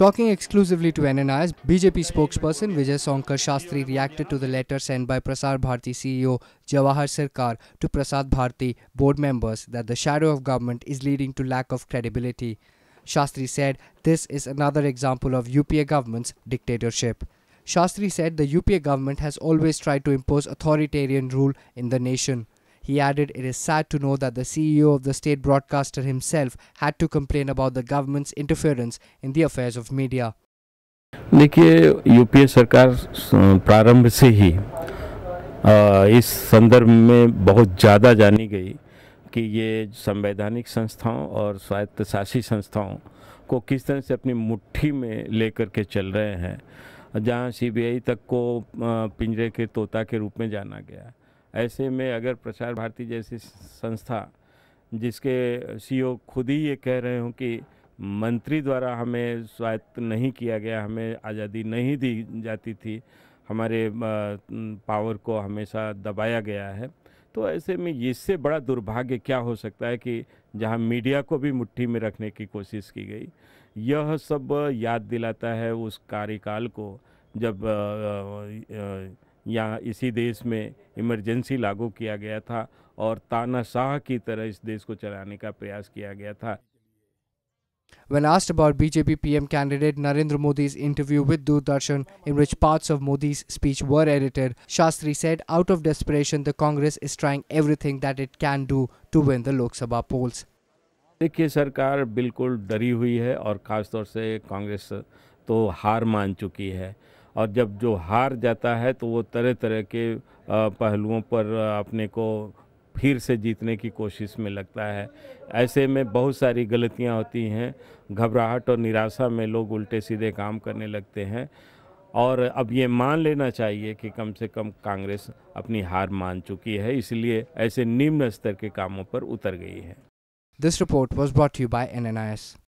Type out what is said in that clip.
Talking exclusively to NNIS, BJP spokesperson Vijay Sankar Shastri reacted to the letter sent by Prasad Bharati CEO Jawahar Sarkar to Prasad Bharati board members that the shadow of government is leading to lack of credibility. Shastri said this is another example of UPA government's dictatorship. Shastri said the UPA government has always tried to impose authoritarian rule in the nation. He added, It is sad to know that the CEO of the state broadcaster himself had to complain about the government's interference in the affairs of media. देखिए UPA सरकार प्रारंभ से ही इस संदर्भ में बहुत ज़्यादा जानी गई कि ये संवैधानिक संस्थाओं और स्वायत्तशासी संस्थाओं को किस तरह से अपनी मुट्ठी में लेकर के चल रहे हैं जहां सीबीआई तक को पिंजरे के तोता के रूप में जाना गया है ऐसे में अगर प्रसार भारती जैसी संस्था जिसके सीईओ खुद ही ये कह रहे हों कि मंत्री द्वारा हमें स्वायत्त नहीं किया गया हमें आज़ादी नहीं दी जाती थी हमारे पावर को हमेशा दबाया गया है तो ऐसे में इससे बड़ा दुर्भाग्य क्या हो सकता है कि जहां मीडिया को भी मुट्ठी में रखने की कोशिश की गई यह सब याद दिलाता है उस कार्यकाल को जब यहाँ इसी देश में इमरजेंसी लागू किया गया था और तानाशाह की तरह इस देश को चलाने का प्रयास किया गया था When asked about BJP PM candidate Narendra Modi's interview with Doordarshan, in which parts of Modi's speech were edited, Shastri said, out of desperation, the Congress is trying everything that it can do to win the Lok Sabha polls. देखिए सरकार बिल्कुल डरी हुई है और ख़ासतौर से कांग्रेस तो हार मान चुकी है और जब जो हार जाता है तो वो तरह तरह के पहलुओं पर अपने को फिर से जीतने की कोशिश में लगता है ऐसे में बहुत सारी गलतियां होती हैं घबराहट और निराशा में लोग उल्टे सीधे काम करने लगते हैं और अब ये मान लेना चाहिए कि कम से कम कांग्रेस अपनी हार मान चुकी है इसलिए ऐसे निम्न स्तर के कामों पर उतर गई है this report was brought you by N I S